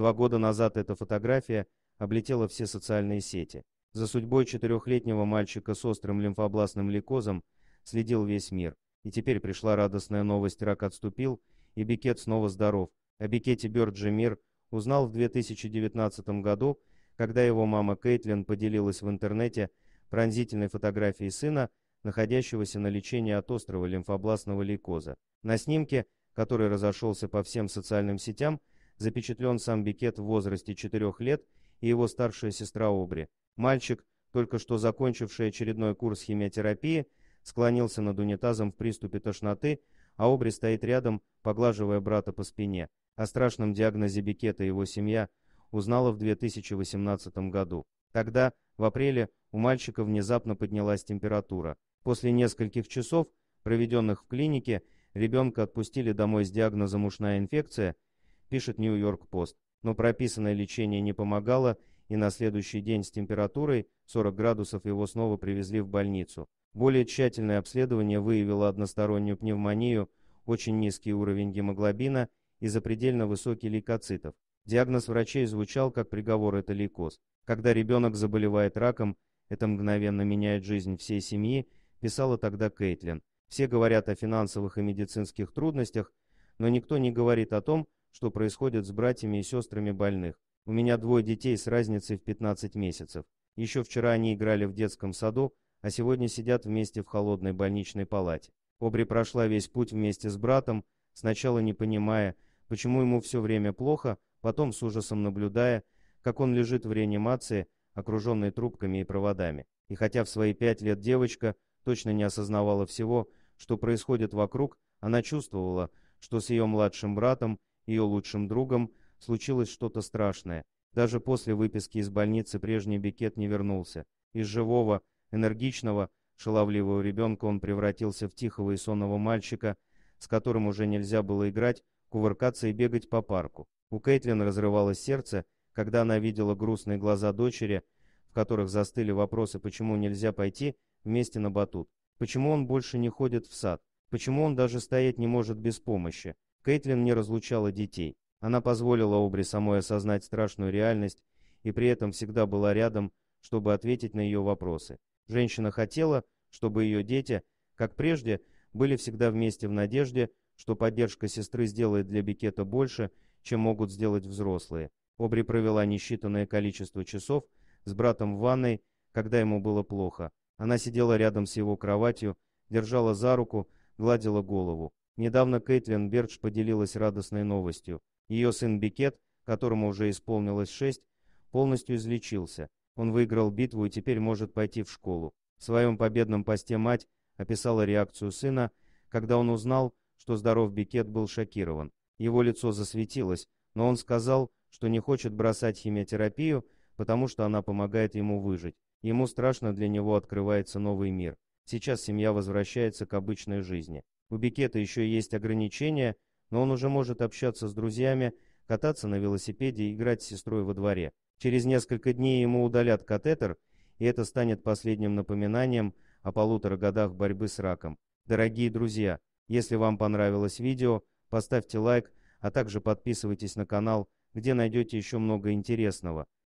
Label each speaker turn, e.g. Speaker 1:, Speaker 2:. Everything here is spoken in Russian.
Speaker 1: Два года назад эта фотография облетела все социальные сети. За судьбой четырехлетнего мальчика с острым лимфобластным лейкозом следил весь мир. И теперь пришла радостная новость, рак отступил, и Бикет снова здоров. О Бикете Бёрджи Мир узнал в 2019 году, когда его мама Кейтлин поделилась в интернете пронзительной фотографией сына, находящегося на лечении от острого лимфобластного лейкоза. На снимке, который разошелся по всем социальным сетям, запечатлен сам Бикет в возрасте 4 лет и его старшая сестра Обри. Мальчик, только что закончивший очередной курс химиотерапии, склонился над унитазом в приступе тошноты, а Обри стоит рядом, поглаживая брата по спине. О страшном диагнозе Бикета его семья узнала в 2018 году. Тогда, в апреле, у мальчика внезапно поднялась температура. После нескольких часов, проведенных в клинике, ребенка отпустили домой с диагнозом «ушная инфекция», пишет Нью-Йорк Пост. Но прописанное лечение не помогало, и на следующий день с температурой 40 градусов его снова привезли в больницу. Более тщательное обследование выявило одностороннюю пневмонию, очень низкий уровень гемоглобина и запредельно высокий лейкоцитов. Диагноз врачей звучал как приговор это лейкоз. Когда ребенок заболевает раком, это мгновенно меняет жизнь всей семьи, писала тогда Кейтлин. Все говорят о финансовых и медицинских трудностях, но никто не говорит о том, что происходит с братьями и сестрами больных. У меня двое детей с разницей в 15 месяцев. Еще вчера они играли в детском саду, а сегодня сидят вместе в холодной больничной палате. Обри прошла весь путь вместе с братом, сначала не понимая, почему ему все время плохо, потом с ужасом наблюдая, как он лежит в реанимации, окруженный трубками и проводами. И хотя в свои пять лет девочка точно не осознавала всего, что происходит вокруг, она чувствовала, что с ее младшим братом ее лучшим другом, случилось что-то страшное. Даже после выписки из больницы прежний Бикет не вернулся. Из живого, энергичного, шаловливого ребенка он превратился в тихого и сонного мальчика, с которым уже нельзя было играть, кувыркаться и бегать по парку. У Кейтлин разрывалось сердце, когда она видела грустные глаза дочери, в которых застыли вопросы, почему нельзя пойти вместе на батут, почему он больше не ходит в сад, почему он даже стоять не может без помощи, Кейтлин не разлучала детей. Она позволила Обри самой осознать страшную реальность и при этом всегда была рядом, чтобы ответить на ее вопросы. Женщина хотела, чтобы ее дети, как прежде, были всегда вместе в надежде, что поддержка сестры сделает для Бикета больше, чем могут сделать взрослые. Обри провела несчитанное количество часов с братом в ванной, когда ему было плохо. Она сидела рядом с его кроватью, держала за руку, гладила голову. Недавно Кейтлин Бердж поделилась радостной новостью. Ее сын Бикет, которому уже исполнилось шесть, полностью излечился. Он выиграл битву и теперь может пойти в школу. В своем победном посте мать описала реакцию сына, когда он узнал, что здоров Бикет был шокирован. Его лицо засветилось, но он сказал, что не хочет бросать химиотерапию, потому что она помогает ему выжить. Ему страшно, для него открывается новый мир. Сейчас семья возвращается к обычной жизни. У Бикета еще есть ограничения, но он уже может общаться с друзьями, кататься на велосипеде и играть с сестрой во дворе. Через несколько дней ему удалят катетер, и это станет последним напоминанием о полутора годах борьбы с раком. Дорогие друзья, если вам понравилось видео, поставьте лайк, а также подписывайтесь на канал, где найдете еще много интересного.